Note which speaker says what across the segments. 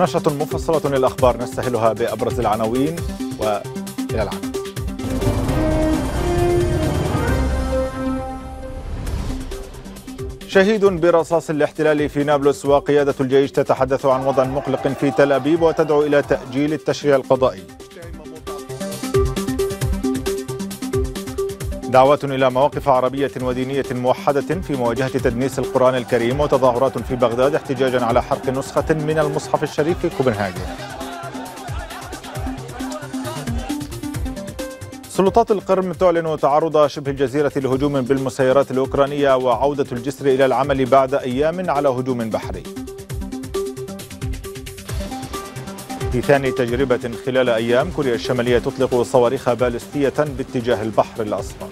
Speaker 1: نشرة مفصلة للأخبار نستهلها بأبرز العناوين وإلى العام شهيد برصاص الاحتلال في نابلس وقيادة الجيش تتحدث عن وضع مقلق في تل أبيب وتدعو إلى تأجيل التشريع القضائي دعوة إلى مواقف عربية ودينية موحدة في مواجهة تدنيس القرآن الكريم وتظاهرات في بغداد احتجاجا على حرق نسخة من المصحف الشريف في كوبنهاجن سلطات القرم تعلن تعرض شبه الجزيرة لهجوم بالمسيرات الأوكرانية وعودة الجسر إلى العمل بعد أيام على هجوم بحري في ثاني تجربة خلال أيام كوريا الشمالية تطلق صواريخ بالستية باتجاه البحر الأصفر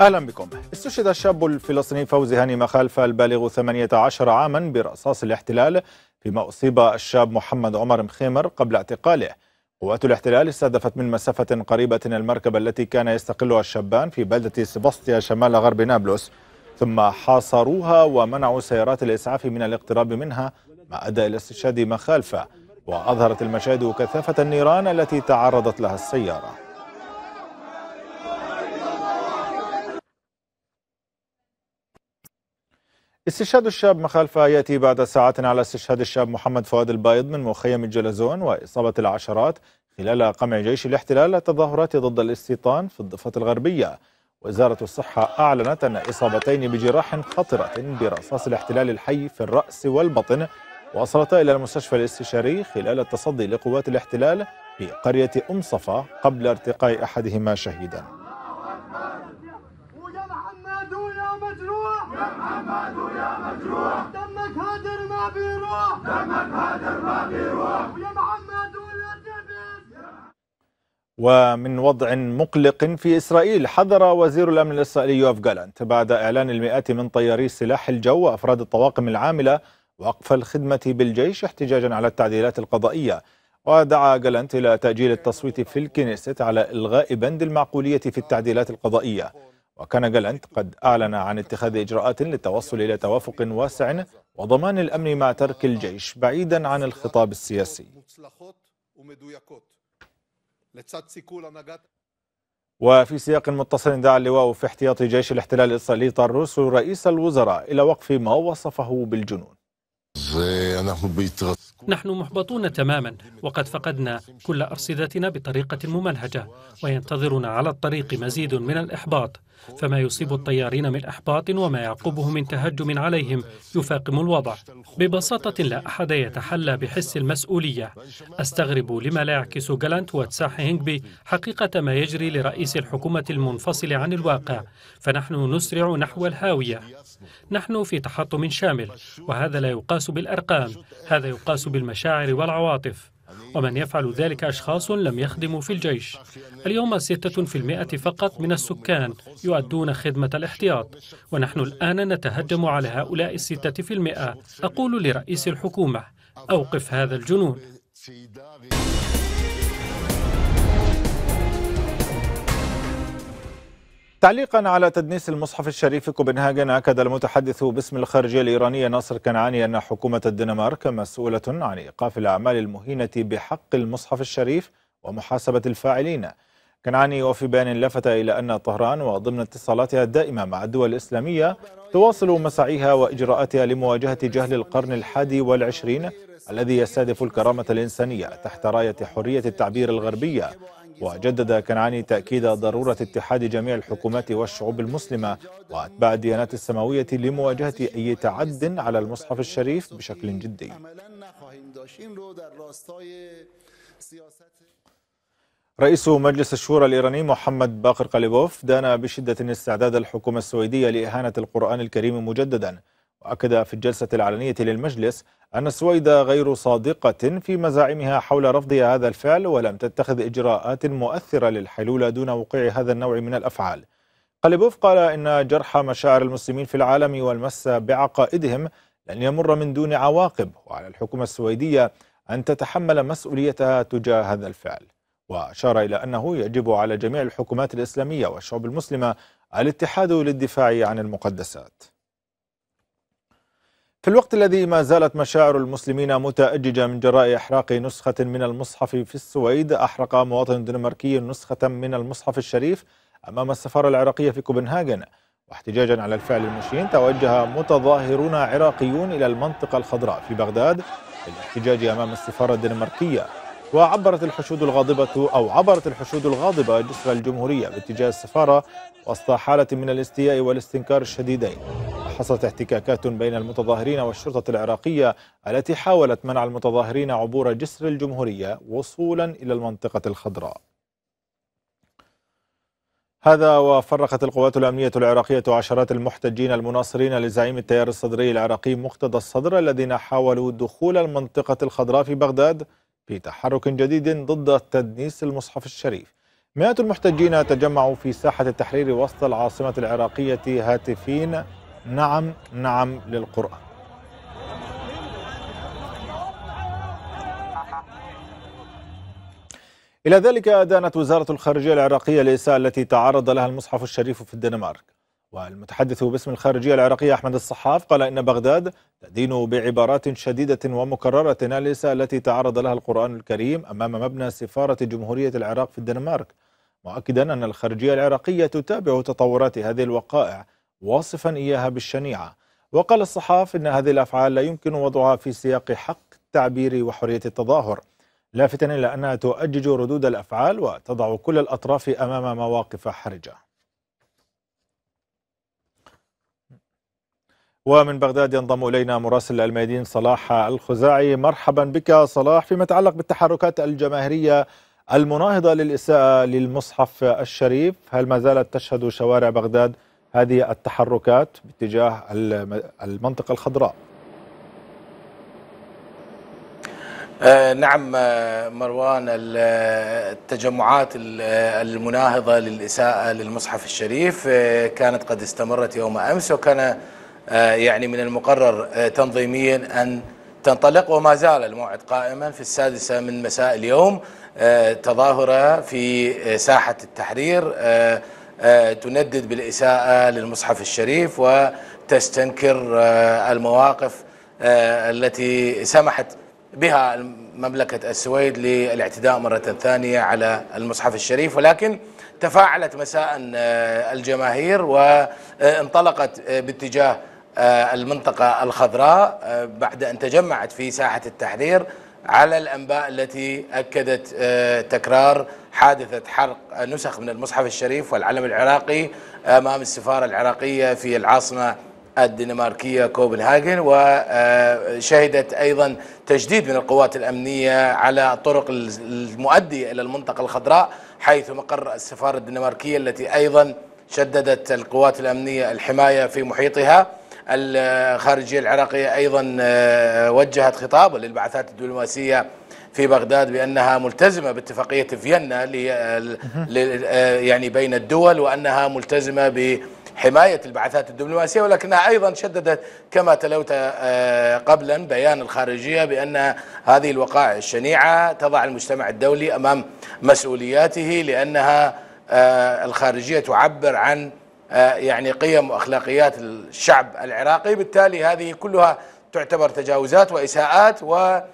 Speaker 1: اهلا بكم استشهد الشاب الفلسطيني فوزي هاني مخالفه البالغ 18 عاما برصاص الاحتلال فيما اصيب الشاب محمد عمر مخيمر قبل اعتقاله قوات الاحتلال استهدفت من مسافة قريبة المركبة التي كان يستقلها الشبان في بلدة سيباستيا شمال غرب نابلس ثم حاصروها ومنعوا سيارات الإسعاف من الاقتراب منها ما أدى إلى استشهاد مخالفة وأظهرت المشاهد كثافة النيران التي تعرضت لها السيارة استشهاد الشاب مخالفة يأتي بعد ساعات على استشهاد الشاب محمد فؤاد البايض من مخيم الجلزون وإصابة العشرات خلال قمع جيش الاحتلال التظاهرات ضد الاستيطان في الضفة الغربية وزارة الصحة أعلنت أن إصابتين بجراح خطرة برصاص الاحتلال الحي في الرأس والبطن وصلتا إلى المستشفى الاستشاري خلال التصدي لقوات الاحتلال في قرية أم صفا قبل ارتقاء أحدهما شهيدا يا محمد يا
Speaker 2: مجروح يا محمد
Speaker 1: ومن وضع مقلق في إسرائيل حذر وزير الأمن الإسرائيلي يوف جالانت بعد إعلان المئات من طياري سلاح الجو وأفراد الطواقم العاملة وقف الخدمة بالجيش احتجاجا على التعديلات القضائية ودعا جالانت إلى تأجيل التصويت في الكنيست على إلغاء بند المعقولية في التعديلات القضائية وكان جالنت قد أعلن عن اتخاذ إجراءات للتوصل إلى توافق واسع وضمان الأمن مع ترك الجيش بعيدا عن الخطاب السياسي وفي سياق متصل دعا اللواء في احتياط جيش الاحتلال الإسرائيلي طاروس رئيس الوزراء إلى وقف ما وصفه بالجنون
Speaker 3: نحن محبطون تماما وقد فقدنا كل أرصدتنا بطريقة ممنهجة وينتظرنا على الطريق مزيد من الإحباط فما يصيب الطيارين من إحباط وما يعقبه من تهجم عليهم يفاقم الوضع ببساطة لا أحد يتحلى بحس المسؤولية أستغرب لما لا يعكس جالانت وتساح هينغبي حقيقة ما يجري لرئيس الحكومة المنفصل عن الواقع فنحن نسرع نحو الهاوية نحن في تحطم شامل وهذا لا يقاس بالارقام هذا يقاس بالمشاعر والعواطف ومن يفعل ذلك أشخاص لم يخدموا في الجيش اليوم ستة في المئة فقط من السكان يؤدون خدمة الاحتياط ونحن الآن نتهجم على هؤلاء الستة في المئة أقول لرئيس الحكومة أوقف هذا الجنون
Speaker 1: تعليقا على تدنيس المصحف الشريف في كوبنهاجن أكد المتحدث باسم الخارجية الإيرانية ناصر كنعاني أن حكومة الدنمارك مسؤولة عن إيقاف الأعمال المهينة بحق المصحف الشريف ومحاسبة الفاعلين كنعاني وفي بيان لفت إلى أن طهران وضمن اتصالاتها الدائمة مع الدول الإسلامية تواصل مساعيها وإجراءاتها لمواجهة جهل القرن الحادي والعشرين الذي يستهدف الكرامة الإنسانية تحت راية حرية التعبير الغربية وجدد كنعاني تأكيد ضرورة اتحاد جميع الحكومات والشعوب المسلمة وأتباع الديانات السماوية لمواجهة أي تعد على المصحف الشريف بشكل جدي رئيس مجلس الشورى الإيراني محمد باقر قليبوف دان بشدة استعداد الحكومة السويدية لإهانة القرآن الكريم مجدداً وأكد في الجلسة العلنية للمجلس أن السويدة غير صادقة في مزاعمها حول رفض هذا الفعل ولم تتخذ إجراءات مؤثرة للحلول دون وقوع هذا النوع من الأفعال قلبوف قال إن جرح مشاعر المسلمين في العالم والمس بعقائدهم لن يمر من دون عواقب وعلى الحكومة السويدية أن تتحمل مسؤوليتها تجاه هذا الفعل وأشار إلى أنه يجب على جميع الحكومات الإسلامية والشعوب المسلمة الاتحاد للدفاع عن المقدسات في الوقت الذي ما زالت مشاعر المسلمين متأججة من جراء إحراق نسخة من المصحف في السويد أحرق مواطن دنماركي نسخة من المصحف الشريف أمام السفارة العراقية في كوبنهاجن واحتجاجا على الفعل المشين توجه متظاهرون عراقيون إلى المنطقة الخضراء في بغداد للاحتجاج أمام السفارة الدنماركية وعبرت الحشود الغاضبة أو عبرت الحشود الغاضبة جسر الجمهورية باتجاه السفارة وسط حالة من الاستياء والاستنكار الشديدين حصلت احتكاكات بين المتظاهرين والشرطة العراقية التي حاولت منع المتظاهرين عبور جسر الجمهورية وصولا إلى المنطقة الخضراء هذا وفرقت القوات الأمنية العراقية عشرات المحتجين المناصرين لزعيم التيار الصدري العراقي مقتدى الصدر الذين حاولوا دخول المنطقة الخضراء في بغداد في تحرك جديد ضد تدنيس المصحف الشريف مئات المحتجين تجمعوا في ساحة التحرير وسط العاصمة العراقية هاتفين نعم نعم للقرآن إلى ذلك أدانت وزارة الخارجية العراقية الإساءة التي تعرض لها المصحف الشريف في الدنمارك والمتحدث باسم الخارجية العراقية أحمد الصحاف قال إن بغداد تدين بعبارات شديدة ومكررة الإساءة التي تعرض لها القرآن الكريم أمام مبنى سفارة جمهورية العراق في الدنمارك مؤكدا أن الخارجية العراقية تتابع تطورات هذه الوقائع واصفا إياها بالشنيعة وقال الصحاف إن هذه الأفعال لا يمكن وضعها في سياق حق التعبير وحرية التظاهر لافتا إلى أنها تؤجج ردود الأفعال وتضع كل الأطراف أمام مواقف حرجة ومن بغداد ينضم إلينا مراسل الميدين صلاح الخزاعي مرحبا بك صلاح فيما يتعلق بالتحركات الجماهيرية المناهضة للإساءة للمصحف الشريف هل ما زالت تشهد شوارع بغداد هذه التحركات باتجاه المنطقة الخضراء
Speaker 4: آه، نعم آه، مروان التجمعات المناهضة للإساءة للمصحف الشريف آه، كانت قد استمرت يوم أمس وكان يعني من المقرر تنظيميا أن تنطلق وما زال الموعد قائما في السادسة من مساء اليوم تظاهرة في ساحة التحرير آه، تندد بالإساءة للمصحف الشريف وتستنكر آه، المواقف آه، التي سمحت بها مملكة السويد للاعتداء مرة ثانية على المصحف الشريف ولكن تفاعلت مساء الجماهير وانطلقت باتجاه المنطقة الخضراء بعد أن تجمعت في ساحة التحرير على الأنباء التي أكدت آه، تكرار حادثة حرق نسخ من المصحف الشريف والعلم العراقي أمام السفارة العراقية في العاصمة الدنماركية كوبنهاجن وشهدت آه، أيضا تجديد من القوات الأمنية على الطرق المؤدية إلى المنطقة الخضراء حيث مقر السفارة الدنماركية التي أيضا شددت القوات الأمنية الحماية في محيطها الخارجية العراقية أيضا آه، وجهت خطابا للبعثات الدبلوماسية في بغداد بأنها ملتزمة باتفاقية فيينا آه، يعني بين الدول وأنها ملتزمة ب حماية البعثات الدبلوماسية ولكنها أيضا شددت كما تلوت آه، قبلا بيان الخارجية بأن هذه الوقائع الشنيعة تضع المجتمع الدولي أمام مسؤولياته لأنها الخارجية تعبر عن آه، يعني قيم واخلاقيات الشعب العراقي بالتالي هذه كلها تعتبر تجاوزات واساءات وهي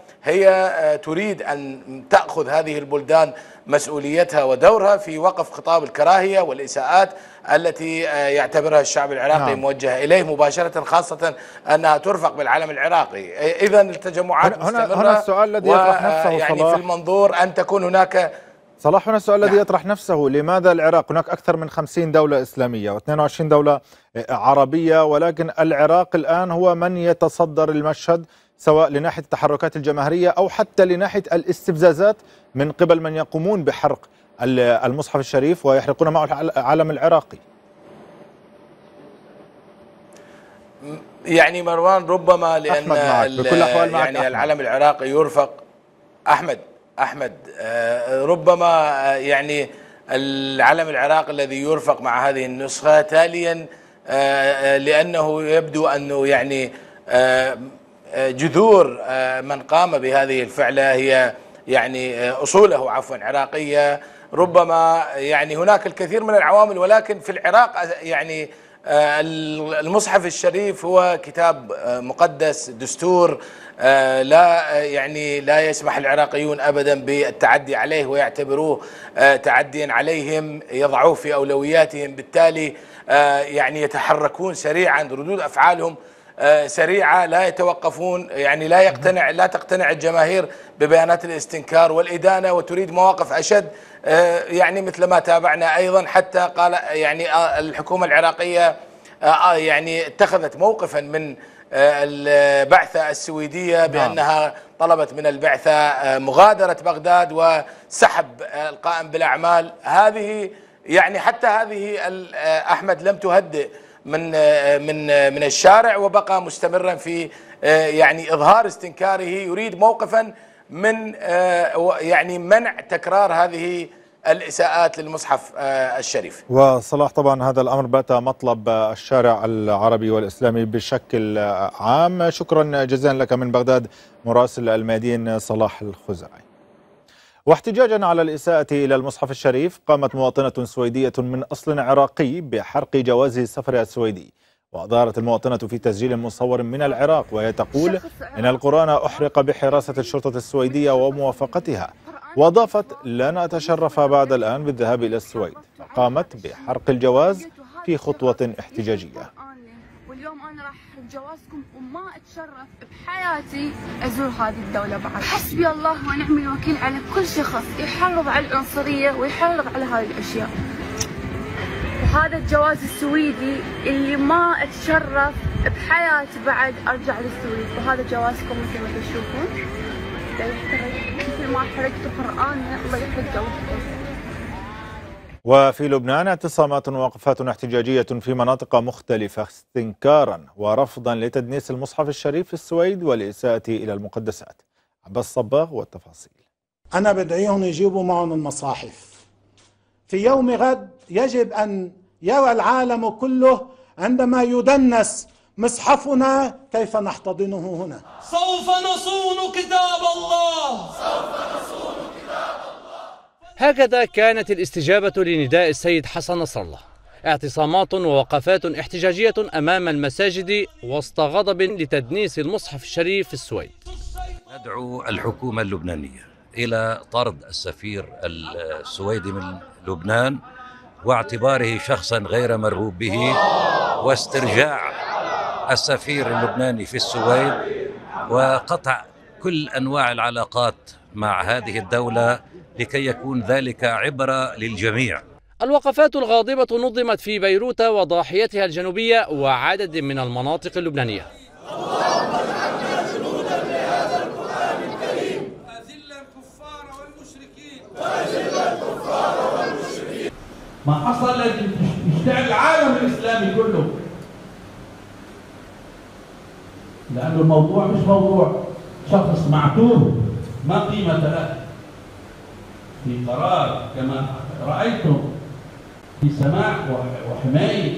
Speaker 4: آه، تريد ان تاخذ هذه البلدان مسؤوليتها ودورها في وقف خطاب الكراهيه والاساءات التي آه، يعتبرها الشعب العراقي نعم. موجهه اليه مباشره خاصه انها ترفق بالعلم العراقي، اذا التجمعات هنا مستمره هنا السؤال الذي يطرح نفسه يعني في المنظور ان تكون هناك
Speaker 1: صلاح هنا السؤال الذي نعم. يطرح نفسه لماذا العراق هناك أكثر من 50 دولة إسلامية و22 دولة آه، عربية ولكن العراق الآن هو من يتصدر المشهد سواء لناحية التحركات الجماهيرية أو حتى لناحية الاستفزازات من قبل من يقومون بحرق المصحف الشريف ويحرقون معه العلم العراقي
Speaker 4: يعني مروان ربما لأن أحمد معك. بكل أحوال معك يعني أحمد. العلم العراقي يرفق أحمد أحمد آه، ربما آه، يعني العلم العراقي الذي يرفق مع هذه النسخة تاليا آه، لأنه يبدو أنه يعني جذور من قام بهذه الفعلة هي يعني أصوله عفوا عراقية ربما يعني هناك الكثير من العوامل ولكن في العراق يعني المصحف الشريف هو كتاب مقدس دستور آه، لا آه، يعني لا يسمح العراقيون ابدا بالتعدي عليه ويعتبروه آه، تعديا عليهم يضعوه في اولوياتهم بالتالي يعني يتحركون سريعا ردود افعالهم سريعه لا يتوقفون يعني لا يقتنع لا تقتنع الجماهير ببيانات الاستنكار والادانه وتريد مواقف اشد يعني مثل ما تابعنا ايضا حتى قال يعني الحكومه العراقيه يعني اتخذت موقفا من آه، البعثة السويدية نعم. بأنها طلبت من البعثة آه، مغادرة بغداد وسحب القائم بالأعمال هذه يعني حتى هذه آه، أحمد لم تهدئ من من من الشارع وبقى مستمرا في يعني إظهار استنكاره يريد موقفا من يعني منع تكرار هذه الإساءات للمصحف آه، الشريف
Speaker 1: وصلاح طبعا هذا الأمر بات مطلب الشارع العربي والإسلامي بشكل عام شكرا جزيلا لك من بغداد مراسل الميادين صلاح الخزاعي واحتجاجا على الإساءة إلى المصحف الشريف قامت مواطنة سويدية من أصل عراقي بحرق جواز سفرها السويدي وأظهرت المواطنة في تسجيل مصور من العراق وهي تقول إن القرآن أحرق بحراسة الشرطة السويدية وموافقتها وأضافت لن اتشرف بعد الآن بالذهاب إلى السويد قامت بحرق الجواز في خطوة احتجاجية
Speaker 5: اليوم انا راح جوازكم وما اتشرف بحياتي ازور هذه الدوله بعد حسبي الله ونعم الوكيل على كل شخص يحرض على العنصريه ويحرض على هذه الاشياء وهذا الجواز السويدي اللي ما اتشرف بحياتي بعد ارجع للسويد وهذا
Speaker 2: جوازكم مثل ما تشوفون
Speaker 1: وفي لبنان اعتصامات ووقفات احتجاجية في مناطق مختلفة استنكارا ورفضا لتدنيس المصحف الشريف في السويد والإساءة إلى المقدسات عباس الصباغ والتفاصيل أنا بدعيهم يجيبوا معهم
Speaker 6: المصاحف في يوم غد يجب أن يرى العالم كله عندما يدنس مصحفنا كيف نحتضنه هنا سوف نصون كتاب الله سوف نصون كتاب الله
Speaker 3: هكذا كانت الاستجابة لنداء السيد حسن نصر الله اعتصامات ووقفات احتجاجية أمام المساجد وسط غضب لتدنيس المصحف الشريف في
Speaker 6: السويد ندعو الحكومة اللبنانية إلى طرد السفير السويدي من لبنان واعتباره شخصا غير مرغوب به واسترجاع السفير اللبناني في السويد وقطع كل انواع العلاقات مع هذه الدوله لكي يكون ذلك عبره للجميع
Speaker 3: الوقفات الغاضبة نظمت في بيروت وضاحيتها الجنوبية وعدد من المناطق اللبنانية
Speaker 7: ما
Speaker 4: حصل اشتعل العالم الإسلامي كله
Speaker 7: لأن الموضوع مش
Speaker 6: موضوع شخص معتوه ما قيمة له في قرار كما رأيتم في سماع وحماية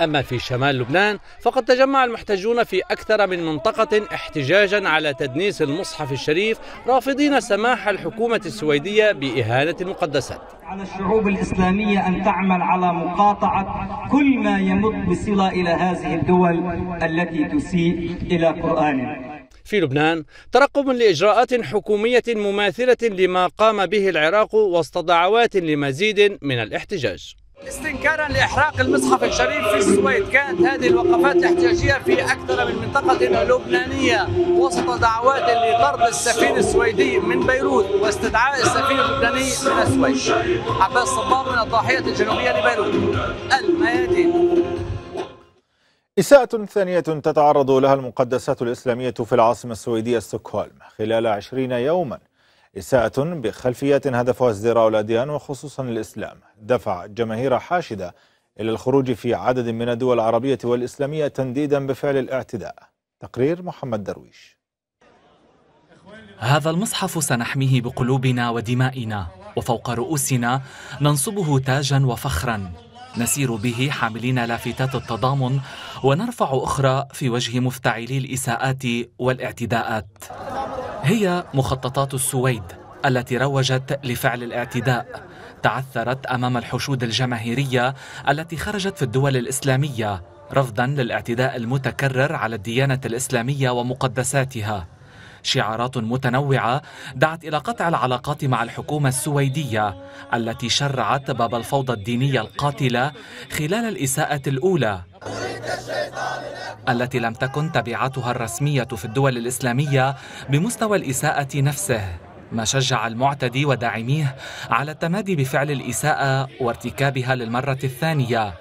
Speaker 3: أما في شمال لبنان فقد تجمع المحتجون في أكثر من منطقة احتجاجا على تدنيس المصحف الشريف رافضين سماح الحكومة السويدية بإهانة المقدسات
Speaker 8: على الشعوب الإسلامية أن تعمل على مقاطعة
Speaker 3: كل ما يمد بصلة إلى هذه الدول التي تسيء إلى قرآنه في لبنان ترقب لإجراءات حكومية مماثلة لما قام به العراق وسط دعوات لمزيد من الاحتجاج
Speaker 8: استنكارا لاحراق المصحف الشريف في السويد كانت هذه الوقفات الاحتجاجيه في اكثر من منطقه لبنانيه وسط دعوات لطرد السفير السويدي من بيروت واستدعاء السفير اللبناني من السويد عباس صباغ من الضاحيه الجنوبيه لبيروت
Speaker 3: الميادين
Speaker 1: إساءة ثانية تتعرض لها المقدسات الإسلامية في العاصمة السويدية ستوكهولم خلال عشرين يوماً إساءة بخلفيات هدفها ازدراء الأديان وخصوصا الإسلام دفع جماهير حاشدة إلى الخروج في عدد من الدول العربية والإسلامية تنديدا بفعل الاعتداء تقرير محمد درويش
Speaker 3: هذا المصحف سنحميه بقلوبنا ودمائنا وفوق رؤوسنا ننصبه تاجا وفخرا نسير به حاملين لافتات التضامن ونرفع أخرى في وجه مفتعلي الإساءات والاعتداءات هي مخططات السويد التي روجت لفعل الاعتداء تعثرت امام الحشود الجماهيريه التي خرجت في الدول الاسلاميه رفضا للاعتداء المتكرر على الديانه الاسلاميه ومقدساتها شعارات متنوعه دعت الى قطع العلاقات مع الحكومه السويديه التي شرعت باب الفوضى الدينيه القاتله خلال الاساءه الاولى التي لم تكن تبعاتها الرسمية في الدول الإسلامية بمستوى الإساءة نفسه ما شجع المعتدي وداعميه على التمادي بفعل الإساءة وارتكابها للمرة الثانية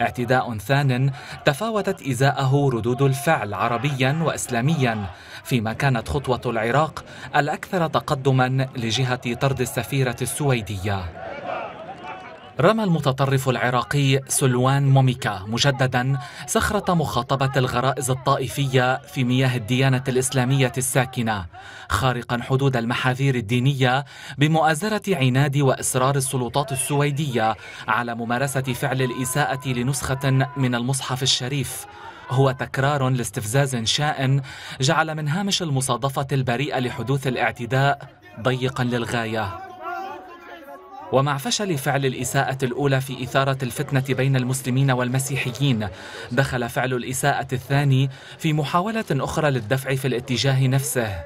Speaker 3: اعتداء ثان تفاوتت إزاءه ردود الفعل عربيا وإسلاميا فيما كانت خطوة العراق الأكثر تقدما لجهة طرد السفيرة السويدية رمى المتطرف العراقي سلوان موميكا مجددا صخرة مخاطبة الغرائز الطائفية في مياه الديانة الإسلامية الساكنة خارقا حدود المحاذير الدينية بمؤازرة عناد وإصرار السلطات السويدية على ممارسة فعل الإساءة لنسخة من المصحف الشريف هو تكرار لاستفزاز شائن جعل من هامش المصادفة البريئة لحدوث الاعتداء ضيقا للغايه ومع فشل فعل الإساءة الأولى في إثارة الفتنة بين المسلمين والمسيحيين دخل فعل الإساءة الثاني في محاولة أخرى للدفع في الاتجاه نفسه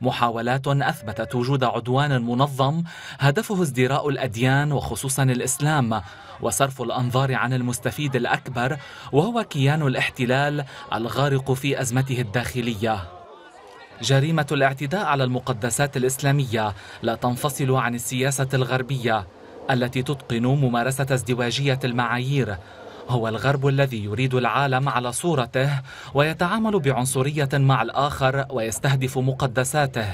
Speaker 3: محاولات أثبتت وجود عدوان منظم هدفه ازدراء الأديان وخصوصا الإسلام وصرف الأنظار عن المستفيد الأكبر وهو كيان الاحتلال الغارق في أزمته الداخلية جريمة الاعتداء على المقدسات الإسلامية لا تنفصل عن السياسة الغربية التي تتقن ممارسة ازدواجية المعايير هو الغرب الذي يريد العالم على صورته ويتعامل بعنصرية مع الآخر ويستهدف مقدساته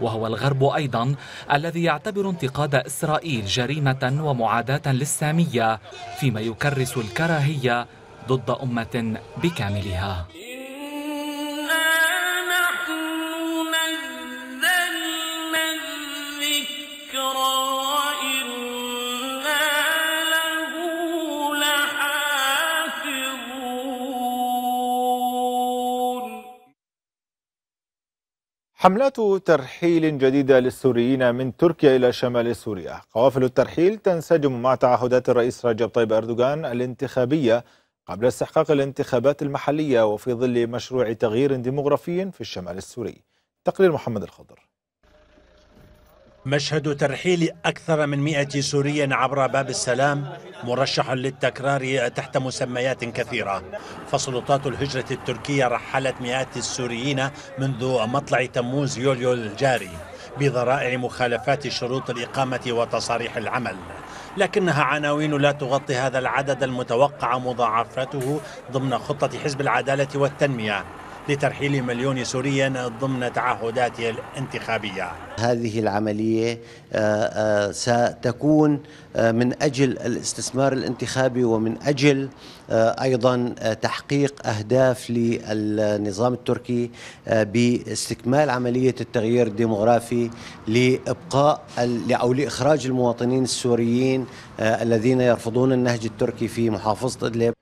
Speaker 3: وهو الغرب أيضا الذي يعتبر انتقاد إسرائيل جريمة ومعاداة للسامية فيما يكرس الكراهية ضد أمة بكاملها
Speaker 1: حملات ترحيل جديدة للسوريين من تركيا إلى شمال سوريا قوافل الترحيل تنسجم مع تعهدات الرئيس رجب طيب أردوغان الانتخابية قبل استحقاق الانتخابات المحلية وفي ظل مشروع تغيير ديمغرافي في الشمال السوري تقرير محمد الخضر
Speaker 6: مشهد ترحيل أكثر من مئة سوري عبر باب السلام مرشح للتكرار تحت مسميات كثيرة فسلطات الهجرة التركية رحلت مئات السوريين منذ مطلع تموز يوليو الجاري بذرائع مخالفات شروط الإقامة وتصاريح العمل لكنها عناوين لا تغطي هذا العدد المتوقع مضاعفته ضمن خطة حزب العدالة والتنمية لترحيل مليون سوريا ضمن تعهداته الانتخابية هذه العملية آه، آه، ستكون آه، من أجل الاستثمار الانتخابي ومن أجل أيضا تحقيق أهداف للنظام التركي باستكمال عملية التغيير الديمغرافي لإبقاء أو لإخراج المواطنين السوريين الذين يرفضون النهج التركي في محافظة إدلب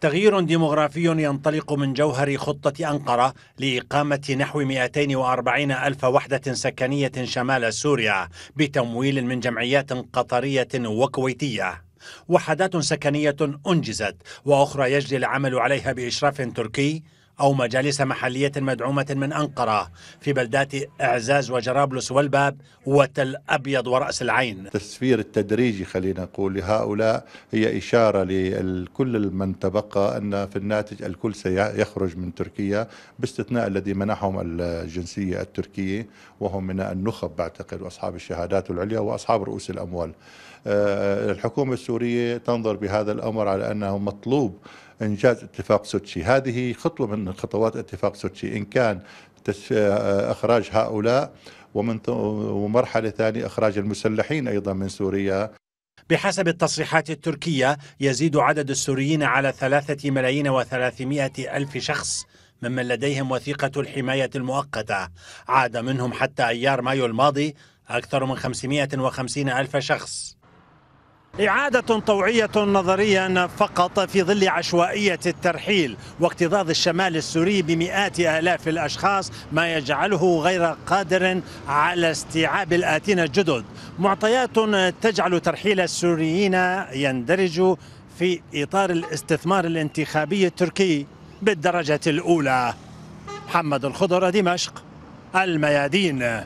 Speaker 6: تغيير ديمغرافي ينطلق من جوهر خطة أنقرة لإقامة نحو 240 ألف وحدة سكنية شمال سوريا بتمويل من جمعيات قطرية وكويتية وحدات سكنية أنجزت وأخرى يجري العمل عليها بإشراف تركي أو مجالس محلية مدعومة من أنقرة في بلدات إعزاز وجرابلس والباب وتل أبيض ورأس العين
Speaker 1: التسفير التدريجي خلينا نقول لهؤلاء هي إشارة لكل من تبقى أن في الناتج الكل سيخرج من تركيا باستثناء الذي منحهم الجنسية التركية وهم من النخب بعتقد وأصحاب الشهادات العليا وأصحاب رؤوس الأموال آه، الحكومة السورية تنظر بهذا الأمر على أنه مطلوب إنجاز اتفاق سوتشي هذه خطوة من خطوات اتفاق سوتشي إن كان آه، إخراج هؤلاء ومن ومرحلة ثانية إخراج المسلحين
Speaker 6: أيضا من سوريا بحسب التصريحات التركية يزيد عدد السوريين على ثلاثة ملايين وثلاثمائة ألف شخص ممن لديهم وثيقة الحماية المؤقتة عاد منهم حتى أيار مايو الماضي أكثر من 550 ألف شخص إعادة طوعية نظريا فقط في ظل عشوائية الترحيل واكتظاظ الشمال السوري بمئات آلاف الأشخاص ما يجعله غير قادر على استيعاب الآتين الجدد معطيات تجعل ترحيل السوريين يندرج في إطار الاستثمار الانتخابي التركي بالدرجة الأولى محمد الخضر دمشق
Speaker 1: الميادين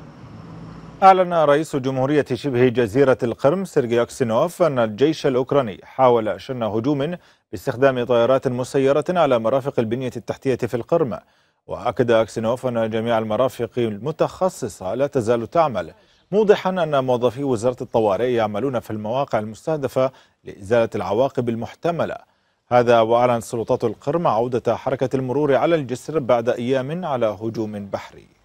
Speaker 1: أعلن رئيس جمهورية شبه جزيرة القرم سيرجي أكسينوف أن الجيش الأوكراني حاول شن هجوم باستخدام طائرات مسيرة على مرافق البنية التحتية في القرم وأكد أكسينوف أن جميع المرافق المتخصصة لا تزال تعمل موضحا أن موظفي وزارة الطوارئ يعملون في المواقع المستهدفة لإزالة العواقب المحتملة هذا وأعلن سلطات القرم عودة حركة المرور على الجسر بعد أيام على هجوم بحري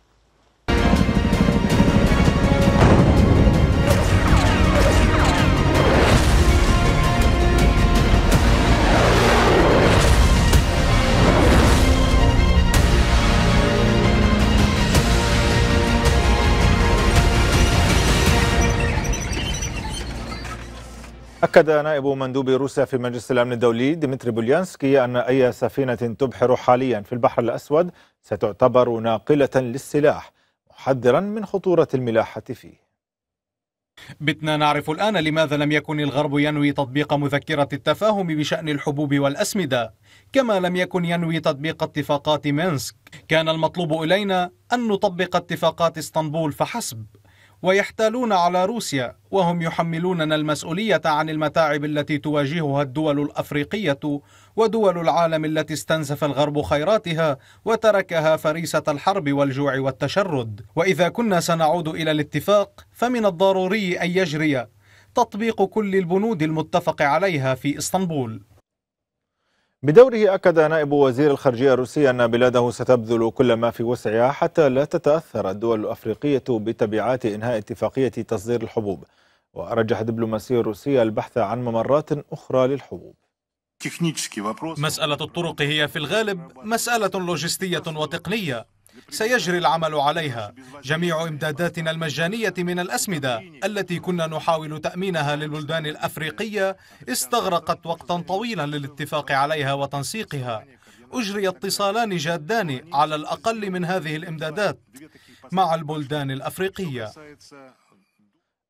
Speaker 1: أكد نائب مندوب روسيا في مجلس الأمن الدولي ديمتري بوليانسكي أن أي سفينة تبحر حاليا في البحر الأسود ستعتبر ناقلة للسلاح محذرا من خطورة الملاحة فيه
Speaker 7: بتنا نعرف الآن لماذا لم يكن الغرب ينوي تطبيق مذكرة التفاهم بشأن الحبوب والأسمدة كما لم يكن ينوي تطبيق اتفاقات مينسك كان المطلوب إلينا أن نطبق اتفاقات اسطنبول فحسب ويحتالون على روسيا وهم يحملوننا المسؤولية عن المتاعب التي تواجهها الدول الأفريقية ودول العالم التي استنزف الغرب خيراتها وتركها فريسة الحرب والجوع والتشرد وإذا كنا سنعود إلى الاتفاق فمن الضروري أن يجري تطبيق كل البنود المتفق عليها في إسطنبول
Speaker 1: بدوره أكد نائب وزير الخارجية الروسي أن بلاده ستبذل كل ما في وسعها حتى لا تتأثر الدول الأفريقية بتبعات إنهاء اتفاقية تصدير الحبوب ورجح دبلوماسي روسيا البحث عن ممرات أخرى للحبوب
Speaker 7: مسألة الطرق هي في الغالب مسألة لوجستية وتقنية سيجري العمل عليها جميع إمداداتنا المجانية من الأسمدة التي كنا نحاول تأمينها للبلدان الأفريقية استغرقت وقتا طويلا للاتفاق عليها وتنسيقها أجري اتصالان جادان على الأقل من هذه الإمدادات مع البلدان الأفريقية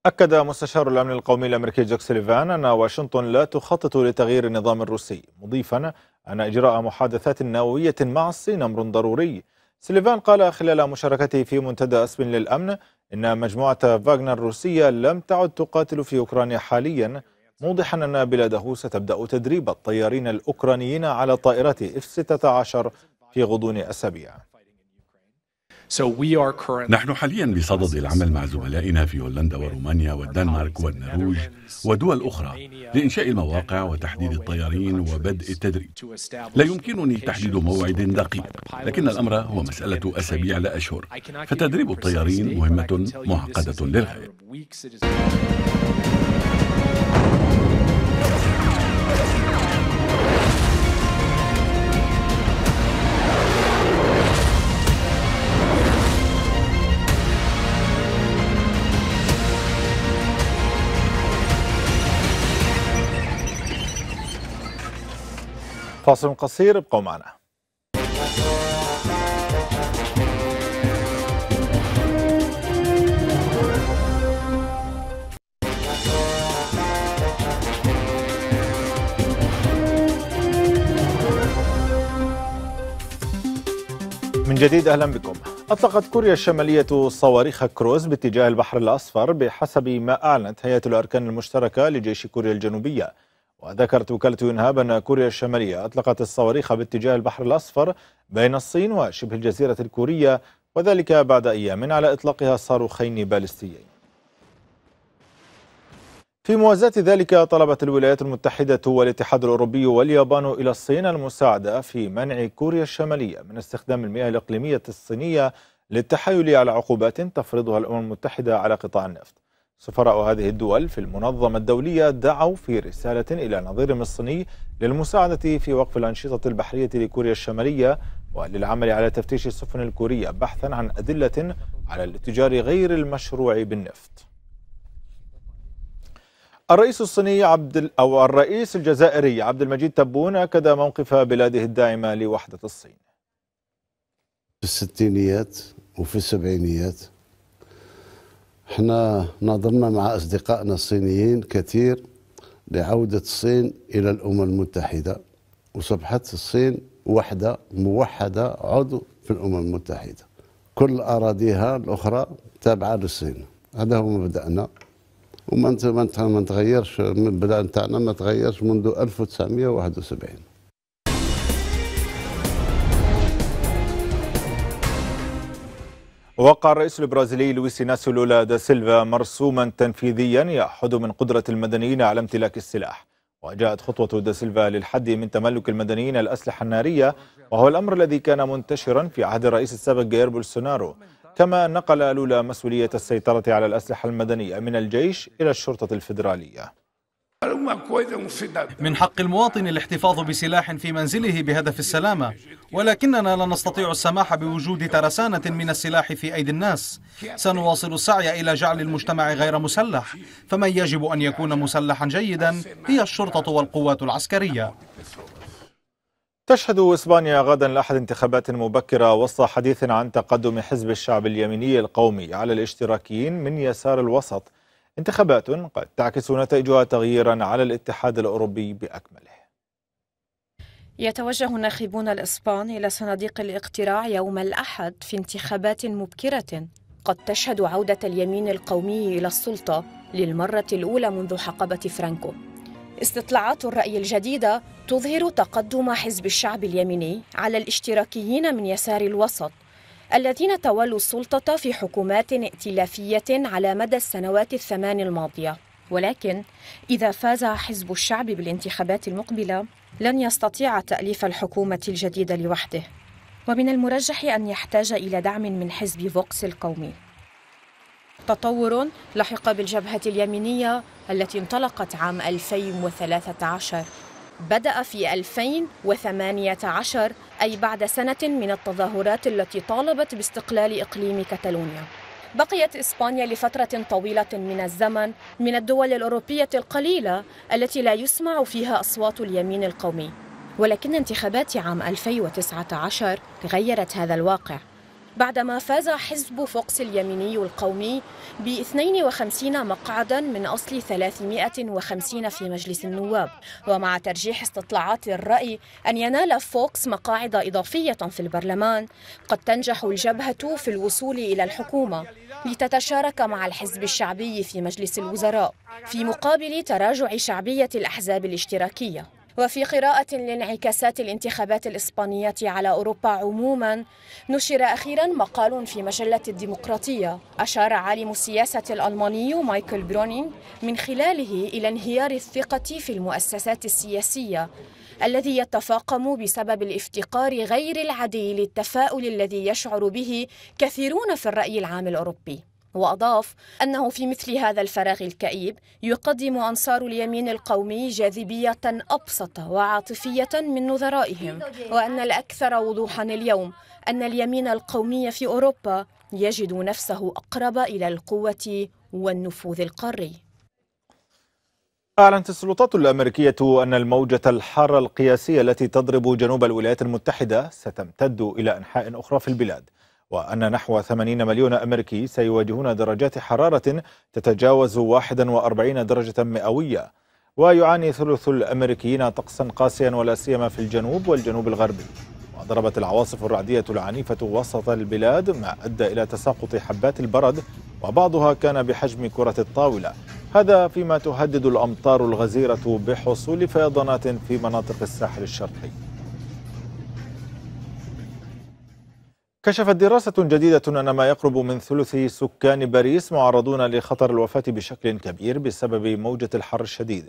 Speaker 1: أكد مستشار الأمن القومي الأمريكي جاك سيليفان أن واشنطن لا تخطط لتغيير النظام الروسي مضيفا أن إجراء محادثات نووية مع الصين أمر ضروري سليفان قال خلال مشاركته في منتدى أسب للأمن إن مجموعة فاغنر الروسية لم تعد تقاتل في أوكرانيا حاليا موضحا أن بلاده ستبدأ تدريب الطيارين الأوكرانيين على طائرات F-16 في غضون أسابيع
Speaker 6: نحن حاليا بصدد العمل مع زملائنا في هولندا ورومانيا والدنمارك والنرويج ودول أخرى لإنشاء المواقع وتحديد الطيارين وبدء التدريب لا يمكنني تحديد موعد دقيق لكن الأمر هو مسألة أسابيع لا
Speaker 1: أشهر فتدريب الطيارين مهمة معقدة للغاية فاصل قصير ابقوا معنا من جديد اهلا بكم أطلقت كوريا الشمالية صواريخ كروز باتجاه البحر الأصفر بحسب ما أعلنت هيئة الأركان المشتركة لجيش كوريا الجنوبية وذكرت وكالة إنهاب أن كوريا الشمالية أطلقت الصواريخ باتجاه البحر الأصفر بين الصين وشبه الجزيرة الكورية وذلك بعد أيام على إطلاقها صاروخين باليستيين في موازاة ذلك طلبت الولايات المتحدة والاتحاد الأوروبي واليابان إلى الصين المساعدة في منع كوريا الشمالية من استخدام المياه الإقليمية الصينية للتحايل على عقوبات تفرضها الأمم المتحدة على قطاع النفط سفراء هذه الدول في المنظمة الدولية دعوا في رسالة إلى نظيرهم الصيني للمساعدة في وقف الأنشطة البحرية لكوريا الشمالية وللعمل على تفتيش السفن الكورية بحثا عن أدلة على الاتجار غير المشروع بالنفط الرئيس الصيني عبد أو الرئيس الجزائري عبد المجيد تبون أكد موقف بلاده الداعمة لوحدة الصين
Speaker 6: في الستينيات
Speaker 2: وفي السبعينيات احنا ناظرنا مع أصدقائنا الصينيين كثير لعودة الصين إلى الأمم المتحدة وصبحت الصين وحدة موحدة عضو في الأمم المتحدة كل أراضيها الأخرى تابعة للصين هذا هو مبدأنا وما ما تغيرش المبدأ تاعنا ما تغيرش منذ 1971
Speaker 1: وقع الرئيس البرازيلي لويس ناسيو لولا دا سيلفا مرسوما تنفيذيا يحد من قدرة المدنيين على امتلاك السلاح وجاءت خطوة دا سيلفا للحد من تملك المدنيين الأسلحة النارية وهو الأمر الذي كان منتشرا في عهد الرئيس السابق جير بولسونارو كما نقل لولا مسؤولية السيطرة على الأسلحة المدنية من الجيش إلى الشرطة الفدراليه
Speaker 7: Um من حق المواطن الاحتفاظ بسلاح في منزله بهدف السلامة ولكننا لا نستطيع السماح بوجود ترسانة من السلاح في أيدي الناس سنواصل السعي إلى جعل المجتمع غير مسلح فمن يجب أن يكون مسلحا جيدا هي الشرطة والقوات العسكرية
Speaker 1: تشهد إسبانيا غدا الأحد انتخابات مبكرة وسط حديث عن تقدم حزب الشعب اليميني القومي على الاشتراكيين من يسار الوسط انتخابات قد تعكس نتائجها تغييرا على الاتحاد الأوروبي بأكمله
Speaker 5: يتوجه الناخبون الإسبان إلى صناديق الاقتراع يوم الأحد في انتخابات مبكرة قد تشهد عودة اليمين القومي إلى السلطة للمرة الأولى منذ حقبة فرانكو استطلاعات الرأي الجديدة تظهر تقدم حزب الشعب اليميني على الاشتراكيين من يسار الوسط الذين تولوا السلطة في حكومات ائتلافية على مدى السنوات الثمان الماضية ولكن إذا فاز حزب الشعب بالانتخابات المقبلة لن يستطيع تأليف الحكومة الجديدة لوحده ومن المرجح أن يحتاج إلى دعم من حزب فوكس القومي تطور لحق بالجبهة اليمينية التي انطلقت عام 2013 بدأ في 2018 أي بعد سنة من التظاهرات التي طالبت باستقلال إقليم كتالونيا بقيت إسبانيا لفترة طويلة من الزمن من الدول الأوروبية القليلة التي لا يسمع فيها أصوات اليمين القومي ولكن انتخابات عام 2019 غيرت هذا الواقع بعدما فاز حزب فوكس اليميني القومي ب 52 مقعدا من أصل 350 في مجلس النواب ومع ترجيح استطلاعات الرأي أن ينال فوكس مقاعد إضافية في البرلمان قد تنجح الجبهة في الوصول إلى الحكومة لتتشارك مع الحزب الشعبي في مجلس الوزراء في مقابل تراجع شعبية الأحزاب الاشتراكية وفي قراءة لانعكاسات الانتخابات الإسبانية على أوروبا عموما نشر أخيرا مقال في مجلة الديمقراطية أشار عالم السياسة الألماني مايكل برونينغ من خلاله إلى انهيار الثقة في المؤسسات السياسية الذي يتفاقم بسبب الافتقار غير العادي للتفاؤل الذي يشعر به كثيرون في الرأي العام الأوروبي وأضاف أنه في مثل هذا الفراغ الكئيب يقدم أنصار اليمين القومي جاذبية أبسط وعاطفية من نظرائهم وأن الأكثر وضوحا اليوم أن اليمين القومي في أوروبا يجد نفسه أقرب إلى القوة والنفوذ القاري
Speaker 1: أعلنت السلطات الأمريكية أن الموجة الحارة القياسية التي تضرب جنوب الولايات المتحدة ستمتد إلى أنحاء أخرى في البلاد وأن نحو 80 مليون أمريكي سيواجهون درجات حرارة تتجاوز 41 درجة مئوية ويعاني ثلث الأمريكيين طقسا قاسيا ولا سيما في الجنوب والجنوب الغربي وضربت العواصف الرعدية العنيفة وسط البلاد ما أدى إلى تساقط حبات البرد وبعضها كان بحجم كرة الطاولة هذا فيما تهدد الأمطار الغزيرة بحصول فيضانات في مناطق الساحل الشرقي كشفت دراسة جديدة أن ما يقرب من ثلث سكان باريس معرضون لخطر الوفاة بشكل كبير بسبب موجة الحر الشديد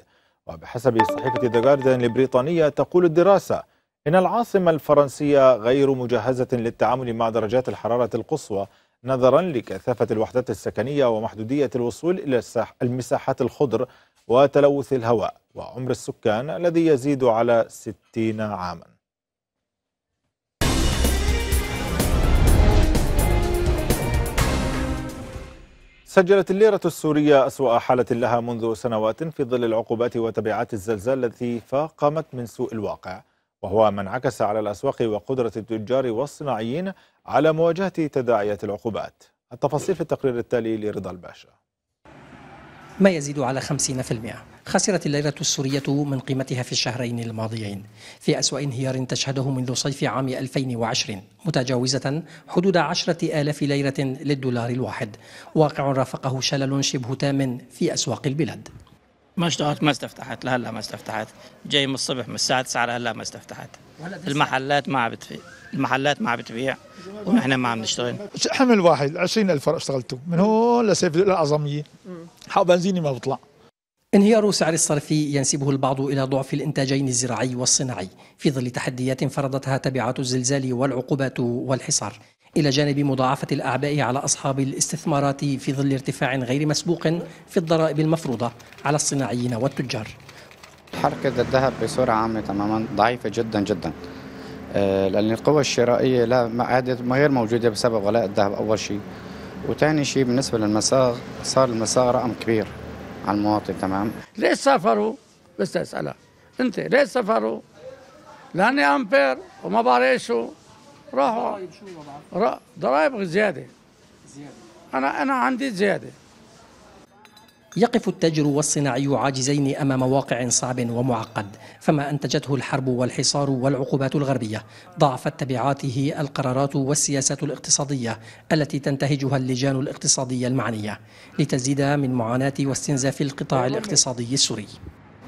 Speaker 1: وبحسب صحيفة ذا جاردن البريطانية تقول الدراسة إن العاصمة الفرنسية غير مجهزة للتعامل مع درجات الحرارة القصوى نظرا لكثافة الوحدات السكنية ومحدودية الوصول إلى المساحات الخضر وتلوث الهواء وعمر السكان الذي يزيد على 60 عاماً سجلت الليرة السورية أسوأ حالة لها منذ سنوات في ظل العقوبات وتبعات الزلزال التي فاقمت من سوء الواقع وهو ما انعكس على الأسواق وقدرة التجار والصناعيين على مواجهة تداعيات العقوبات التفاصيل في التقرير التالي لرضا الباشا
Speaker 8: ما يزيد على 50% خسرت الليرة السورية من قيمتها في الشهرين الماضيين في أسوأ انهيار تشهده منذ صيف عام 2020 متجاوزة حدود عشرة آلاف ليرة للدولار الواحد واقع رافقه شلل شبه تام في أسواق البلاد ما اشتغلت ما استفتحت لهلا ما استفتحت جاي من الصبح من الساعة 9 لهلا ما استفتحت المحلات ما عم بتفيد المحلات ما عم بتبيع ونحن ما عم نشتغل
Speaker 7: حمل واحد 20000 فرع اشتغلته من هون لسيف الأعظمية حق بنزيني ما بطلع
Speaker 8: انهيار سعر الصرف ينسبه البعض إلى ضعف الإنتاجين الزراعي والصناعي في ظل تحديات فرضتها تبعات الزلزال والعقوبات والحصار إلى جانب مضاعفة الأعباء على أصحاب الاستثمارات في ظل ارتفاع غير مسبوق في الضرائب المفروضة على الصناعيين والتجار
Speaker 2: حركة الذهب بصوره عامة تماما ضعيفة جدا جدا آه، لأن القوة الشرائية لا ما عادت غير موجودة بسبب غلاء الذهب أول شيء وثاني شيء بالنسبة للمساغ صار المساغ رقم كبير على المواطن تمام
Speaker 8: ليش سافروا؟ بس أسألها أنت ليش سافروا؟ لأني أمبير وما بعرف طيب، شو راحوا ضرائب شو ضرائب زيادة زيادة أنا أنا عندي زيادة يقف التاجر والصناعي عاجزين امام واقع صعب ومعقد فما انتجته الحرب والحصار والعقوبات الغربيه ضعفت تبعاته القرارات والسياسات الاقتصاديه التي تنتهجها اللجان الاقتصاديه المعنيه لتزيد من معاناه واستنزاف القطاع الاقتصادي السوري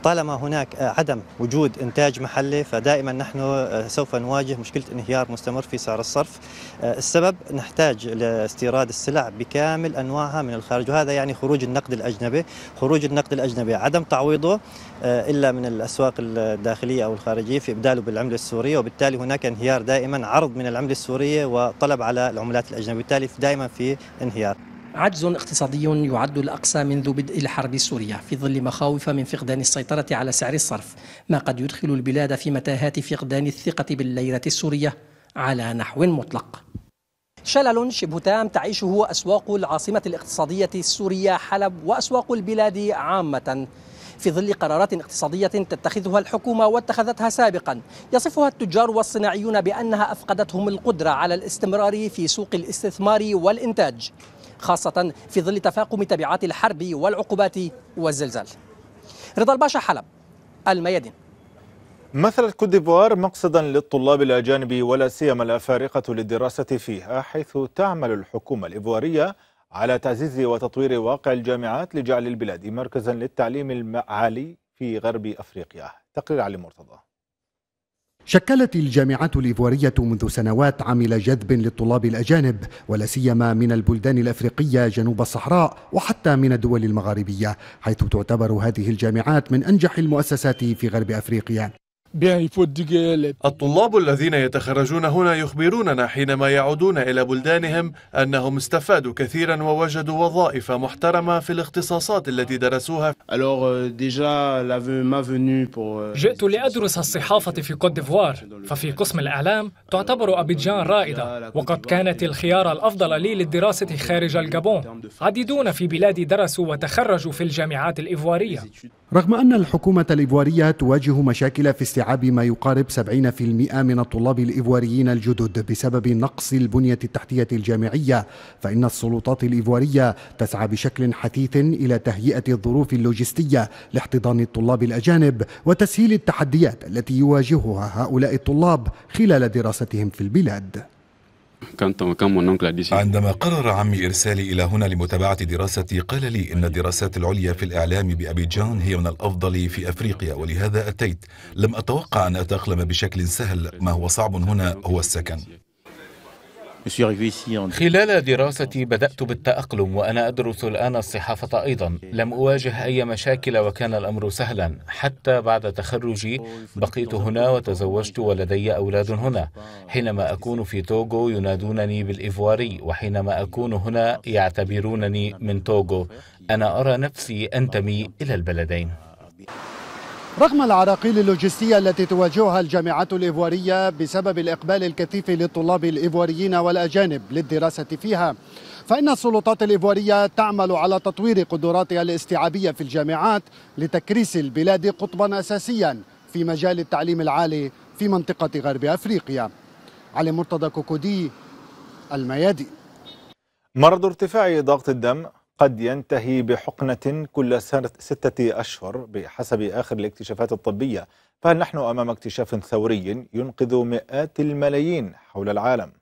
Speaker 8: طالما هناك عدم وجود انتاج محلي فدائما نحن آه، سوف نواجه مشكله انهيار مستمر في سعر الصرف آه، السبب نحتاج لاستيراد السلع بكامل انواعها من الخارج وهذا يعني خروج النقد الاجنبي خروج النقد الاجنبي عدم تعويضه آه، الا من الاسواق الداخليه او الخارجيه في ابداله بالعمله السوريه وبالتالي هناك انهيار دائما عرض من العمله السوريه وطلب على العملات الاجنبيه وبالتالي دائما في انهيار عجز اقتصادي يعد الأقصى منذ بدء الحرب السورية في ظل مخاوف من فقدان السيطرة على سعر الصرف ما قد يدخل البلاد في متاهات فقدان الثقة بالليرة السورية على نحو مطلق شلل شبه تام تعيشه أسواق العاصمة الاقتصادية السورية حلب وأسواق البلاد عامة في ظل قرارات اقتصادية تتخذها الحكومة واتخذتها سابقا يصفها التجار والصناعيون بأنها أفقدتهم القدرة على الاستمرار في سوق الاستثمار والإنتاج خاصة في ظل تفاقم تبعات الحرب والعقوبات والزلزال رضا الباشا حلب الميادين
Speaker 1: مثلت كوت ديفوار مقصدا للطلاب الاجانب ولا سيما الافارقه للدراسه فيها حيث تعمل الحكومه الايفواريه على تعزيز وتطوير واقع الجامعات لجعل البلاد مركزا للتعليم العالي في غرب افريقيا تقرير علي مرتضى
Speaker 2: شكلت الجامعات الايفواريه منذ سنوات عمل جذب للطلاب الاجانب ولا سيما من البلدان الافريقيه جنوب الصحراء وحتى من الدول المغاربيه حيث تعتبر هذه الجامعات من انجح المؤسسات في غرب افريقيا
Speaker 7: الطلاب الذين يتخرجون هنا يخبروننا حينما يعودون إلى بلدانهم أنهم استفادوا كثيرا ووجدوا وظائف محترمة في الاختصاصات التي درسوها euh, euh,
Speaker 3: جئت لأدرس الصحافة في كوت ديفوار ففي قسم الإعلام تعتبر أبيجان رائدة وقد كانت الخيار الأفضل لي للدراسة خارج الجابون عديدون في بلادي درسوا وتخرجوا في الجامعات الإيفوارية
Speaker 2: رغم أن الحكومة الإيفوارية تواجه مشاكل في استيعاب ما يقارب 70% من الطلاب الإيفواريين الجدد بسبب نقص البنية التحتية الجامعية فإن السلطات الإيفوارية تسعى بشكل حثيث إلى تهيئة الظروف اللوجستية لاحتضان الطلاب الأجانب وتسهيل التحديات التي يواجهها هؤلاء الطلاب خلال دراستهم في البلاد
Speaker 4: كان كان مون اونكل عندما قرر عمي إرسالي إلى هنا لمتابعة دراستي قال لي إن الدراسات العليا في الإعلام بأبيجان هي من الأفضل في أفريقيا ولهذا أتيت لم أتوقع أن أتأقلم بشكل سهل ما هو صعب هنا هو السكن
Speaker 9: خلال دراستي بدأت بالتأقلم وأنا أدرس الآن الصحافة أيضا لم أواجه أي مشاكل وكان الأمر سهلا حتى بعد تخرجي بقيت هنا وتزوجت ولدي أولاد هنا حينما أكون في توغو ينادونني بالإيفواري وحينما أكون هنا يعتبرونني من توغو أنا أرى نفسي أنتمي إلى البلدين
Speaker 2: رغم العراقيل اللوجستية التي تواجهها الجامعات الإيفوارية بسبب الإقبال الكثيف للطلاب الإيفواريين والأجانب للدراسة فيها فإن السلطات الإيفوارية تعمل على تطوير قدراتها الاستيعابية في الجامعات لتكريس البلاد قطبا أساسيا في مجال التعليم العالي في منطقة غرب أفريقيا علي مرتضى كوكودي الميادين
Speaker 1: مرض ارتفاع ضغط الدم قد ينتهي بحقنة كل ستة أشهر بحسب آخر الاكتشافات الطبية فهل نحن أمام اكتشاف ثوري ينقذ مئات الملايين حول العالم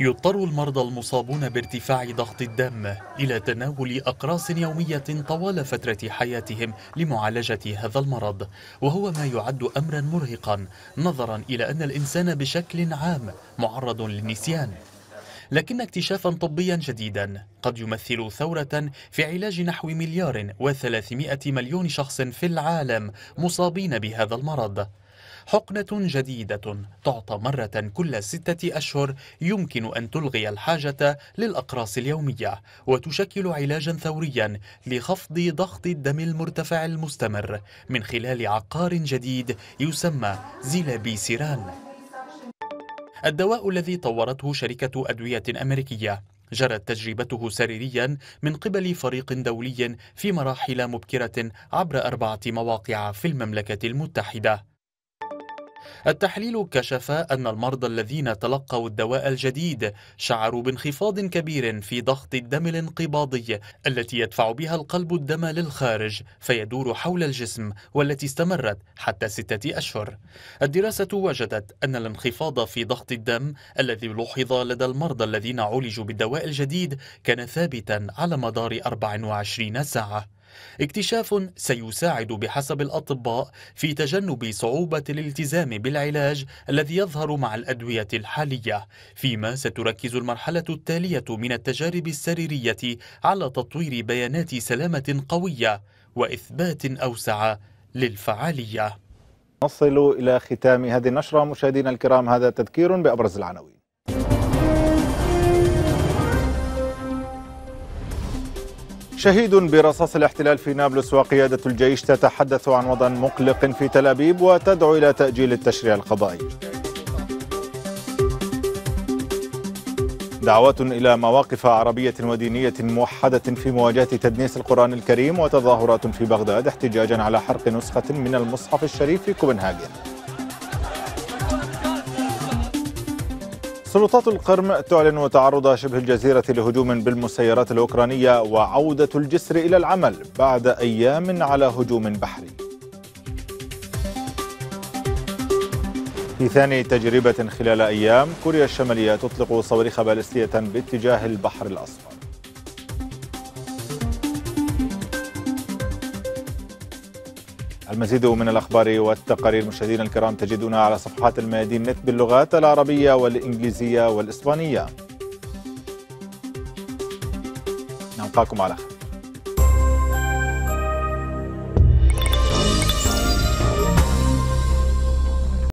Speaker 1: يضطر
Speaker 9: المرضى المصابون بارتفاع ضغط الدم إلى تناول أقراص يومية طوال فترة حياتهم لمعالجة هذا المرض وهو ما يعد أمرا مرهقا نظرا إلى أن الإنسان بشكل عام معرض للنسيان لكن اكتشافا طبيا جديدا قد يمثل ثورة في علاج نحو مليار وثلاثمائة مليون شخص في العالم مصابين بهذا المرض حقنة جديدة تعطى مرة كل ستة أشهر يمكن أن تلغي الحاجة للأقراص اليومية وتشكل علاجا ثوريا لخفض ضغط الدم المرتفع المستمر من خلال عقار جديد يسمى زيلابيسيران الدواء الذي طورته شركة أدوية أمريكية جرت تجربته سريريا من قبل فريق دولي في مراحل مبكرة عبر أربعة مواقع في المملكة المتحدة التحليل كشف أن المرضى الذين تلقوا الدواء الجديد شعروا بانخفاض كبير في ضغط الدم الانقباضي التي يدفع بها القلب الدم للخارج فيدور حول الجسم والتي استمرت حتى ستة أشهر الدراسة وجدت أن الانخفاض في ضغط الدم الذي لوحظ لدى المرضى الذين عولجوا بالدواء الجديد كان ثابتا على مدار 24 ساعة اكتشاف سيساعد بحسب الأطباء في تجنب صعوبة الالتزام بالعلاج الذي يظهر مع الأدوية الحالية فيما ستركز المرحلة التالية من التجارب السريرية على تطوير بيانات سلامة قوية وإثبات أوسع للفعالية
Speaker 1: نصل إلى ختام هذه النشرة مشاهدينا الكرام هذا تذكير بأبرز العناوين شهيد برصاص الاحتلال في نابلس وقيادة الجيش تتحدث عن وضع مقلق في تل أبيب وتدعو إلى تأجيل التشريع القضائي دعوات إلى مواقف عربية ودينية موحدة في مواجهة تدنيس القرآن الكريم وتظاهرات في بغداد احتجاجا على حرق نسخة من المصحف الشريف في كوبنهاجن سلطات القرم تعلن تعرض شبه الجزيرة لهجوم بالمسيرات الأوكرانية وعودة الجسر إلى العمل بعد أيام على هجوم بحري في ثاني تجربة خلال أيام كوريا الشمالية تطلق صواريخ باليستية باتجاه البحر الأصفر المزيد من الأخبار والتقارير مشاهدينا الكرام تجدونها على صفحات الميادين نت باللغات العربية والإنجليزية والإسبانية نلقاكم على خير